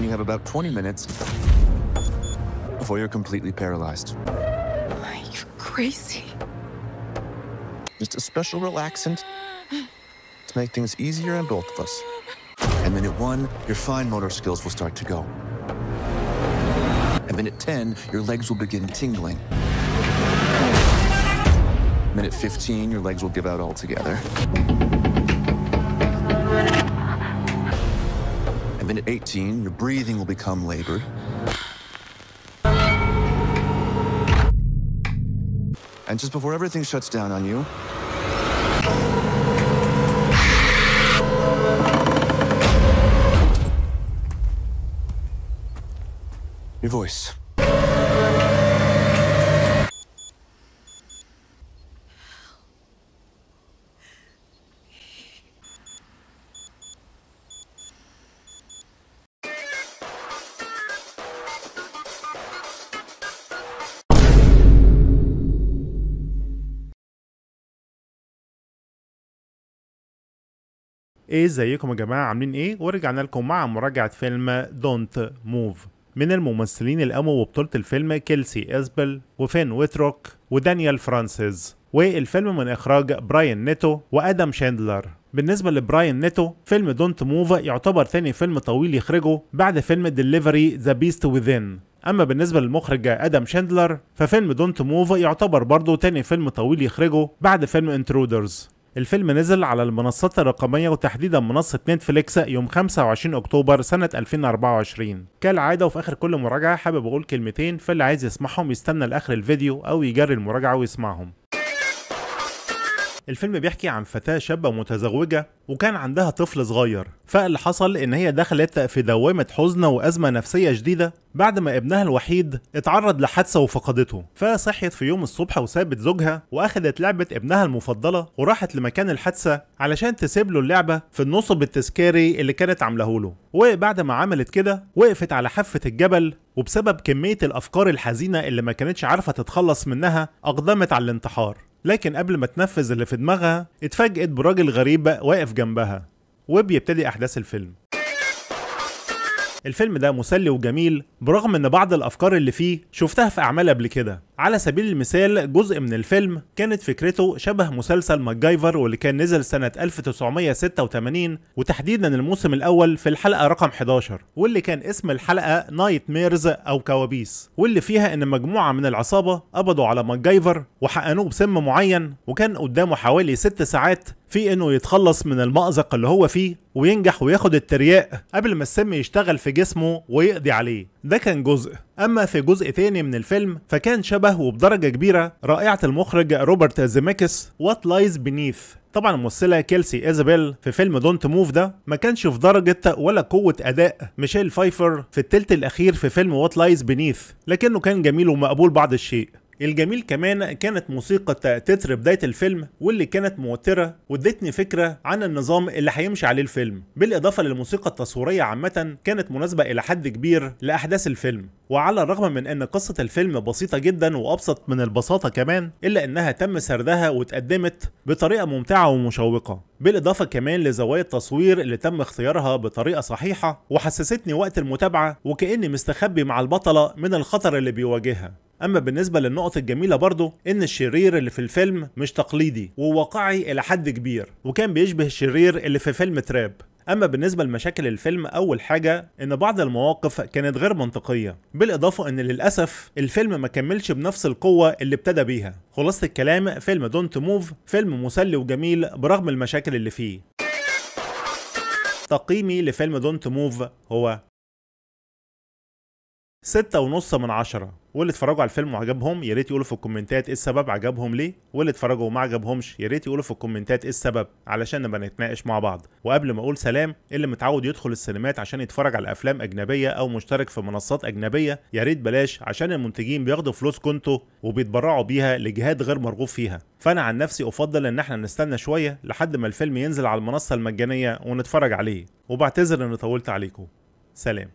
You have about 20 minutes before you're completely paralyzed. You're crazy. Just a special relaxant to make things easier on both of us. And minute one, your fine motor skills will start to go. At minute 10, your legs will begin tingling. Minute 15, your legs will give out altogether. minute 18, your breathing will become labored. And just before everything shuts down on you, your voice. ايه ازيكم يا جماعه عاملين ايه ورجعنا لكم مع مراجعه فيلم دونت موف من الممثلين الامو وبطولة الفيلم كيلسي اسبل وفين ويتروك ودانيال فرانسيس والفيلم من اخراج براين نيتو وادم شاندلر بالنسبه لبراين نيتو فيلم دونت موف يعتبر ثاني فيلم طويل يخرجه بعد فيلم ديليفري ذا بيست وذين اما بالنسبه للمخرج ادم شاندلر ففيلم دونت موف يعتبر برضه تاني فيلم طويل يخرجه بعد فيلم انترودرز الفيلم نزل على المنصات الرقمية وتحديدا منصة نتفليكس يوم 25 أكتوبر سنة 2024 كالعادة وفي آخر كل مراجعة حابب أقول كلمتين فاللي عايز يسمعهم يستنى لآخر الفيديو أو يجري المراجعة ويسمعهم الفيلم بيحكي عن فتاة شابة متزوجة وكان عندها طفل صغير فاللي حصل ان هي دخلت في دوامة حزن وازمة نفسية شديدة بعد ما ابنها الوحيد اتعرض لحادثة وفقدته فصحيت في يوم الصبح وسابت زوجها واخدت لعبة ابنها المفضلة وراحت لمكان الحادثة علشان تسيب له اللعبة في النصب التذكاري اللي كانت عامله له وبعد ما عملت كده وقفت على حافة الجبل وبسبب كمية الافكار الحزينة اللي ما كانتش عارفة تتخلص منها اقدمت على الانتحار لكن قبل ما تنفذ اللي في دماغها اتفاجئت براجل غريب واقف جنبها وبيبتدي أحداث الفيلم الفيلم ده مسلي وجميل برغم ان بعض الافكار اللي فيه شفتها في اعمال قبل كده على سبيل المثال جزء من الفيلم كانت فكرته شبه مسلسل ماجايفر واللي كان نزل سنة 1986 وتحديدا الموسم الأول في الحلقة رقم 11 واللي كان اسم الحلقة نايت ميرز أو كوابيس واللي فيها إن مجموعة من العصابة قبضوا على ماجايفر وحقنوه بسم معين وكان قدامه حوالي 6 ساعات في انه يتخلص من المأزق اللي هو فيه وينجح وياخد الترياق قبل ما السم يشتغل في جسمه ويقضي عليه ده كان جزء اما في جزء تاني من الفيلم فكان شبه وبدرجه كبيره رائعه المخرج روبرت زيميكس وات لايز بينيث طبعا الممثله كيلسي ايزابيل في فيلم دونت موف ده ما كانش في درجه ولا قوه اداء ميشيل فايفر في التلت الاخير في فيلم وات لايز بنيث لكنه كان جميل ومقبول بعض الشيء الجميل كمان كانت موسيقى تتر بداية الفيلم واللي كانت موترة وادتني فكرة عن النظام اللي هيمشي عليه الفيلم بالإضافة للموسيقى التصويرية عامة كانت مناسبة إلى حد كبير لأحداث الفيلم وعلى الرغم من أن قصة الفيلم بسيطة جدا وأبسط من البساطة كمان إلا أنها تم سردها وتقدمت بطريقة ممتعة ومشوقة بالإضافة كمان لزوايا التصوير اللي تم اختيارها بطريقة صحيحة وحسستني وقت المتابعة وكأني مستخبي مع البطلة من الخطر اللي بيواجهها اما بالنسبه للنقط الجميله برضه ان الشرير اللي في الفيلم مش تقليدي وواقعي الى حد كبير وكان بيشبه الشرير اللي في فيلم تراب اما بالنسبه لمشاكل الفيلم اول حاجه ان بعض المواقف كانت غير منطقيه بالاضافه ان للاسف الفيلم ما كملش بنفس القوه اللي ابتدى بيها خلاصه الكلام فيلم دونت موف فيلم مسلي وجميل برغم المشاكل اللي فيه تقييمي لفيلم دونت موف هو ستة ونص من عشرة واللي اتفرجوا على الفيلم وعجبهم يا ريت يقولوا في الكومنتات ايه السبب عجبهم ليه واللي اتفرجوا وما عجبهمش يا ريت يقولوا في الكومنتات ايه السبب علشان نبقى نتناقش مع بعض وقبل ما اقول سلام اللي متعود يدخل السينمات عشان يتفرج على افلام اجنبيه او مشترك في منصات اجنبيه يا ريت بلاش عشان المنتجين بياخدوا فلوس كنتو وبيتبرعوا بيها لجهات غير مرغوب فيها فانا عن نفسي افضل ان احنا نستنى شويه لحد ما الفيلم ينزل على المنصه المجانيه ونتفرج عليه وبعتذر اني طولت عليكم سلام